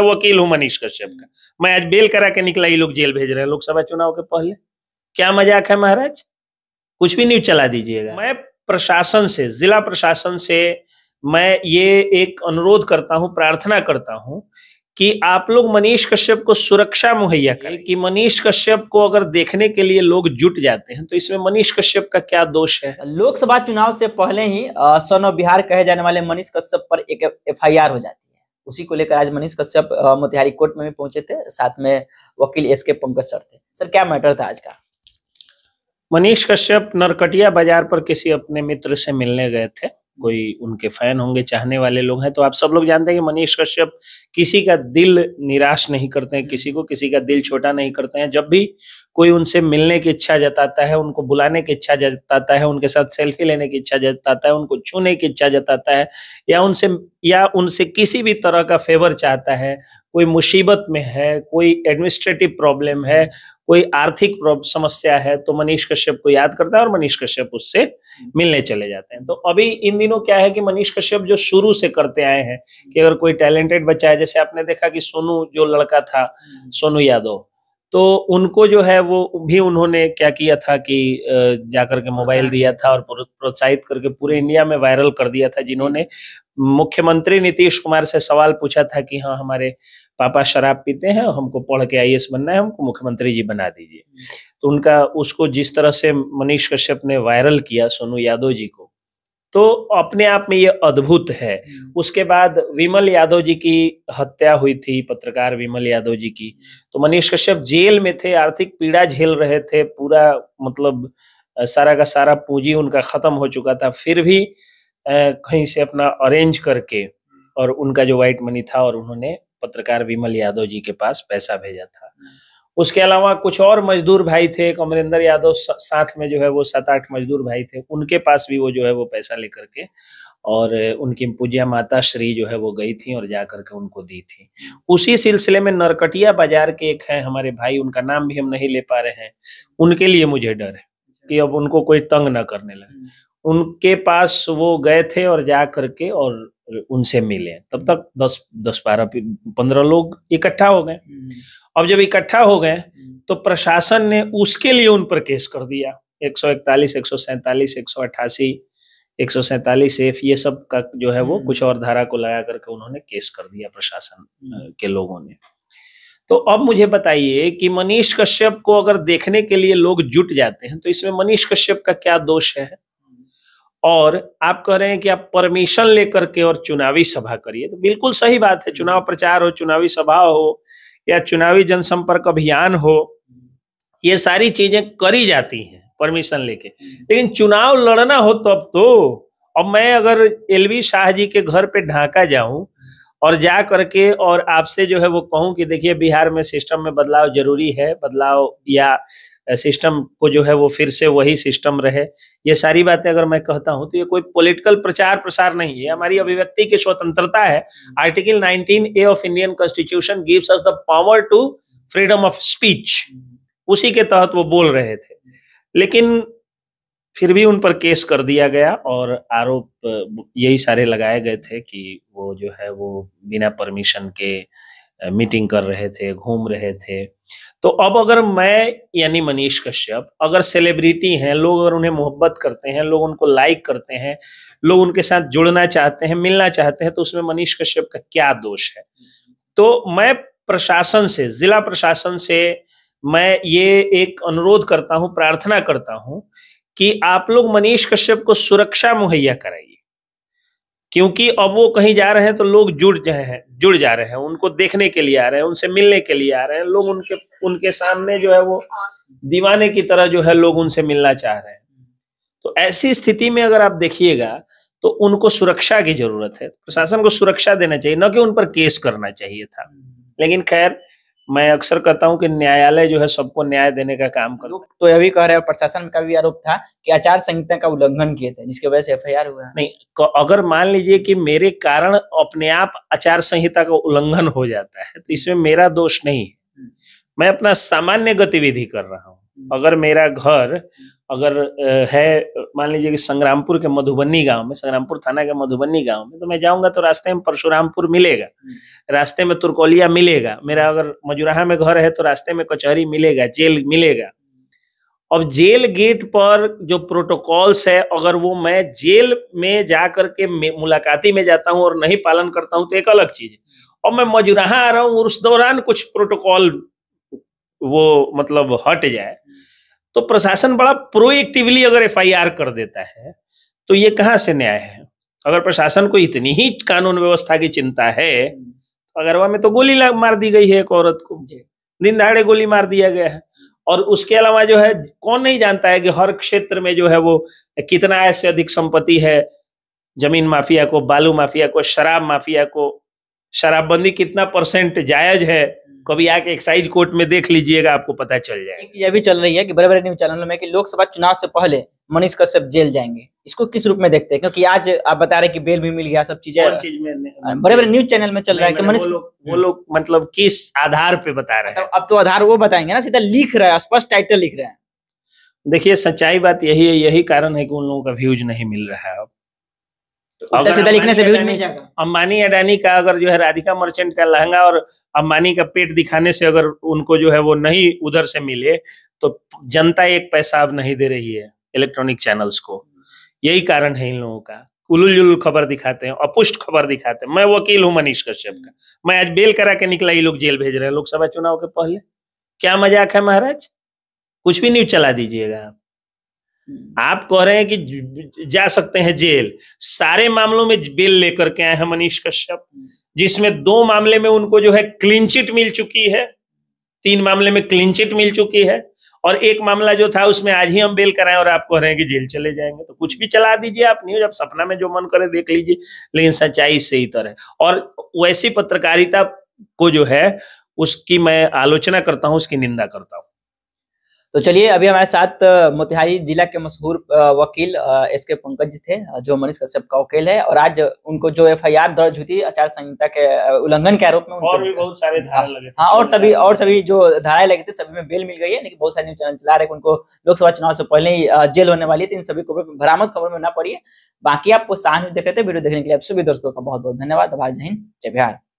मैं वकील हूं मनीष कश्यप का मैं आज बेल करा के निकला ये लोग जेल भेज रहे हैं लोकसभा चुनाव के पहले क्या मजाक है महाराज कुछ भी न्यूज चला दीजिएगा मैं प्रशासन से जिला प्रशासन से मैं ये एक अनुरोध करता हूँ प्रार्थना करता हूँ कि आप लोग मनीष कश्यप को सुरक्षा मुहैया करें कि मनीष कश्यप को अगर देखने के लिए लोग जुट जाते हैं तो इसमें मनीष कश्यप का क्या दोष है लोकसभा चुनाव से पहले ही सोनो बिहार कहे जाने वाले मनीष कश्यप पर एक एफआईआर हो जाती है उसी को लेकर आज मनीष कश्यप मोतिहारी कोर्ट में भी पहुंचे थे साथ में वकील एस के पंकज सर थे सर क्या मैटर था आज का मनीष कश्यप नरकटिया बाजार पर किसी अपने मित्र से मिलने गए थे कोई उनके फैन होंगे चाहने वाले लोग हैं तो आप सब लोग जानते हैं कि मनीष कश्यप किसी का दिल निराश नहीं करते हैं किसी को किसी का दिल छोटा नहीं करते हैं जब भी कोई उनसे मिलने की इच्छा जताता है उनको बुलाने की इच्छा जताता है उनके साथ सेल्फी लेने की इच्छा जताता है उनको छूने की इच्छा जताता है या उनसे या उनसे किसी भी तरह का फेवर चाहता है कोई मुसीबत में है कोई एडमिनिस्ट्रेटिव प्रॉब्लम है कोई आर्थिक समस्या है तो मनीष कश्यप को याद करता है और मनीष कश्यप उससे मिलने चले जाते हैं तो अभी इन दिनों क्या है कि मनीष कश्यप जो शुरू से करते आए हैं कि अगर कोई टैलेंटेड बच्चा है जैसे आपने देखा कि सोनू जो लड़का था सोनू यादव तो उनको जो है वो भी उन्होंने क्या किया था कि जाकर के मोबाइल अच्छा। दिया था और प्रोत्साहित करके पूरे इंडिया में वायरल कर दिया था जिन्होंने मुख्यमंत्री नीतीश कुमार से सवाल पूछा था कि हाँ हमारे पापा शराब पीते हैं और हमको पढ़ के आई बनना है हमको मुख्यमंत्री जी बना दीजिए तो उनका उसको जिस तरह से मनीष कश्यप ने वायरल किया सोनू यादव जी को तो अपने आप में ये अद्भुत है हम्म। उसके बाद विमल यादव जी की हत्या हुई थी पत्रकार विमल यादव जी की तो मनीष कश्यप जेल में थे आर्थिक पीड़ा झेल रहे थे पूरा मतलब सारा का सारा पूंजी उनका खत्म हो चुका था फिर भी कहीं से अपना अरेंज करके और उनका जो व्हाइट मनी था और उन्होंने पत्रकार विमल यादव जी के पास पैसा भेजा था हम्म। उसके अलावा कुछ और मजदूर भाई थे अमरिंदर यादव साथ में जो है वो सात आठ मजदूर भाई थे उनके पास भी वो जो है वो पैसा लेकर के और उनकी पूज्या माता श्री जो है वो गई थी और जा करके उनको दी थी उसी सिलसिले में नरकटिया बाजार के एक है हमारे भाई उनका नाम भी हम नहीं ले पा रहे हैं उनके लिए मुझे डर है कि अब उनको कोई तंग ना करने लगे हम्म। उनके पास वो गए थे और जा करके और उनसे मिले तब तक दस दस बारह पंद्रह लोग इकट्ठा हो गए हम्म। अब जब इकट्ठा हो गए हम्म। तो प्रशासन ने उसके लिए उन पर केस कर दिया एक सौ इकतालीस एक सौ सैतालीस एक सौ अट्ठासी एक सौ सैंतालीस एफ ये सब का जो है वो हम्म। कुछ और धारा को लगा करके उन्होंने केस कर दिया प्रशासन के लोगों ने तो अब मुझे बताइए कि मनीष कश्यप को अगर देखने के लिए लोग जुट जाते हैं तो इसमें मनीष कश्यप का क्या दोष है और आप कह रहे हैं कि आप परमिशन लेकर के और चुनावी सभा करिए तो बिल्कुल सही बात है चुनाव प्रचार हो चुनावी सभा हो या चुनावी जनसंपर्क अभियान हो ये सारी चीजें करी जाती हैं परमिशन लेके लेकिन चुनाव लड़ना हो तब तो अब मैं अगर एलवी शाह जी के घर पे ढाका जाऊं और जा करके और आपसे जो है वो कहूँ कि देखिए बिहार में सिस्टम में बदलाव जरूरी है बदलाव या सिस्टम को जो है वो फिर से वही सिस्टम रहे ये सारी बातें अगर मैं कहता हूँ तो ये कोई पॉलिटिकल प्रचार प्रसार नहीं है हमारी अभिव्यक्ति की स्वतंत्रता है article 19 A of Indian constitution gives us the power to freedom of speech उसी के तहत वो बोल रहे थे लेकिन फिर भी उन पर केस कर दिया गया और आरोप यही सारे लगाए गए थे कि वो जो है वो बिना परमिशन के मीटिंग कर रहे थे घूम रहे थे तो अब अगर मैं यानी मनीष कश्यप अगर सेलिब्रिटी हैं लोग अगर उन्हें मोहब्बत करते हैं लोग उनको लाइक करते हैं लोग उनके साथ जुड़ना चाहते हैं मिलना चाहते हैं तो उसमें मनीष कश्यप का क्या दोष है तो मैं प्रशासन से जिला प्रशासन से मैं ये एक अनुरोध करता हूँ प्रार्थना करता हूँ कि आप लोग मनीष कश्यप को सुरक्षा मुहैया कराइए क्योंकि अब वो कहीं जा रहे हैं तो लोग जुड़ जाए हैं जुड़ जा रहे हैं उनको देखने के लिए आ रहे हैं उनसे मिलने के लिए आ रहे हैं लोग उनके उनके सामने जो है वो दीवाने की तरह जो है लोग उनसे मिलना चाह रहे हैं तो ऐसी स्थिति में अगर आप देखिएगा तो उनको सुरक्षा की जरूरत है प्रशासन को सुरक्षा देना चाहिए न कि उन पर केस करना चाहिए था लेकिन खैर मैं अक्सर कहता हूँ कि न्यायालय जो है सबको न्याय देने का काम करो तो यह भी कह रहे प्रशासन का भी आरोप था कि आचार संहिता का उल्लंघन किए थे जिसके वजह से एफ हुआ नहीं अगर मान लीजिए कि मेरे कारण अपने आप आचार संहिता का उल्लंघन हो जाता है तो इसमें मेरा दोष नहीं है मैं अपना सामान्य गतिविधि कर रहा हूँ अगर मेरा घर अगर है मान लीजिए कि संग्रामपुर के मधुबनी गांव में संग्रामपुर थाना के मधुबनी गांव में तो मैं जाऊंगा तो रास्ते में परशुरामपुर मिलेगा हम्म। रास्ते में तुरकोलिया मिलेगा मेरा अगर मजुराहा में घर है तो रास्ते में कचहरी मिलेगा जेल मिलेगा अब जेल गेट पर जो प्रोटोकॉल्स है अगर वो मैं जेल में जा करके मुलाकाती में जाता हूँ और नहीं पालन करता हूँ तो एक अलग चीज है और मैं मजुराहा आ रहा हूँ उस दौरान कुछ प्रोटोकॉल वो मतलब हट जाए तो प्रशासन बड़ा प्रोएक्टिवली अगर एफआईआर कर देता है तो ये कहाँ से न्याय है अगर प्रशासन को इतनी ही कानून व्यवस्था की चिंता है तो अगरवा में तो गोली मार दी गई है एक औरत को दिन दहाड़े गोली मार दिया गया है और उसके अलावा जो है कौन नहीं जानता है कि हर क्षेत्र में जो है वो कितना ऐसे अधिक संपत्ति है जमीन माफिया को बालू माफिया को शराब माफिया को शराबबंदी कितना परसेंट जायज है कभी तो आके एक्साइज कोर्ट में देख लीजिएगा आपको पता चल जाएगा एक भी चल रही है कि बड़े बड़े न्यूज चैनलों में कि लोकसभा चुनाव से पहले मनीष कश्यप जेल जाएंगे इसको किस रूप में देखते हैं क्योंकि आज आप बता रहे कि बेल भी मिल गया सब चीजें चीज बड़े बड़े न्यूज चैनल में चल रहा है कि मनीष वो लोग लो, मतलब किस आधार पे बता रहे हैं अब तो आधार वो बताएंगे ना सीधा लिख रहा है स्पष्ट टाइटल लिख रहे हैं देखिए सच्चाई बात यही है यही कारण है कि उन लोगों का व्यूज नहीं मिल रहा है अब तो लिखने से व्यूज नहीं जाएगा अम्बानी अडानी का अगर जो है राधिका मर्चेंट का लहंगा और अम्बानी का पेट दिखाने से अगर उनको जो है वो नहीं उधर से मिले तो जनता एक पैसा अब नहीं दे रही है इलेक्ट्रॉनिक चैनल्स को यही कारण है इन लोगों का उलुल जुल खबर दिखाते हैं अपुष्ट खबर दिखाते हैं मैं वकील हूँ मनीष कश्यप का मैं आज बेल करा के निकला ये लोग जेल भेज रहे हैं लोकसभा चुनाव के पहले क्या मजाक है महाराज कुछ भी न्यूज चला दीजिएगा आप हम्म। आप कह रहे हैं कि जा सकते हैं जेल सारे मामलों में बेल लेकर के आए हैं मनीष कश्यप हम्म। जिसमें दो मामले में उनको जो है क्लीन चिट मिल चुकी है तीन मामले में क्लीन चिट मिल चुकी है और एक मामला जो था उसमें आज ही हम बेल कराएं और आप कह रहे हैं कि जेल चले जाएंगे तो कुछ भी चला दीजिए आप न्यूज आप सपना में जो मन करे देख लीजिए लेकिन सच्चाई से ही तरह और वैसी पत्रकारिता को जो है उसकी मैं आलोचना करता हूं उसकी निंदा करता हूं तो चलिए अभी हमारे साथ मोतिहारी जिला के मशहूर वकील एस के पंकज जी थे जो मनीष कश्यप का वकील है और आज उनको जो एफआईआर दर्ज हुई थी आचार संहिता के उल्लंघन के आरोप में और भी बहुत सारे धारा हाँ और सभी और सभी जो धाराएं लगी थी सभी में बेल मिल गई है लेकिन बहुत सारे न्यूज चैनल चला रहे उनको लोकसभा चुनाव से पहले ही जेल होने वाली थी इन सभी को में बरामद खबर में न पड़िए बाकी आपको साथ देख रहे थे वीडियो देखने के लिए आप सभी दर्शकों का बहुत बहुत धन्यवाद आभार जय जय बिहार